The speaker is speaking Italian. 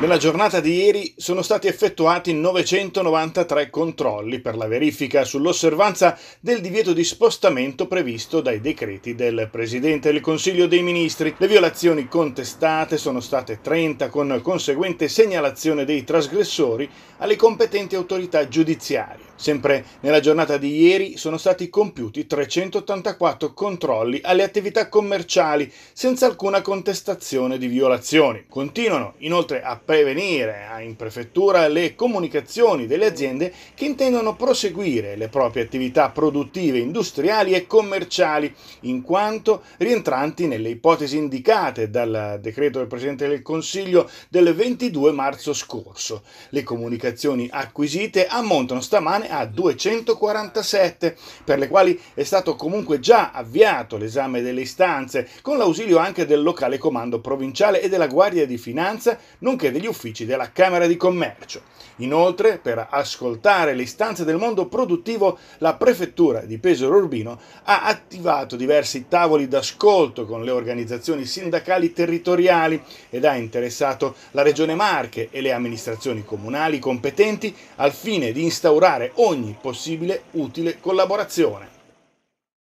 Nella giornata di ieri sono stati effettuati 993 controlli per la verifica sull'osservanza del divieto di spostamento previsto dai decreti del Presidente del Consiglio dei Ministri. Le violazioni contestate sono state 30 con conseguente segnalazione dei trasgressori alle competenti autorità giudiziarie. Sempre nella giornata di ieri sono stati compiuti 384 controlli alle attività commerciali senza alcuna contestazione di violazioni. Continuano inoltre a prevenire in prefettura le comunicazioni delle aziende che intendono proseguire le proprie attività produttive, industriali e commerciali, in quanto rientranti nelle ipotesi indicate dal decreto del Presidente del Consiglio del 22 marzo scorso. Le comunicazioni acquisite ammontano stamane a 247, per le quali è stato comunque già avviato l'esame delle istanze, con l'ausilio anche del locale comando provinciale e della Guardia di Finanza, nonché degli uffici della Camera di Commercio. Inoltre, per ascoltare le istanze del mondo produttivo, la Prefettura di Pesaro Urbino ha attivato diversi tavoli d'ascolto con le organizzazioni sindacali territoriali ed ha interessato la Regione Marche e le amministrazioni comunali competenti al fine di instaurare ogni possibile utile collaborazione.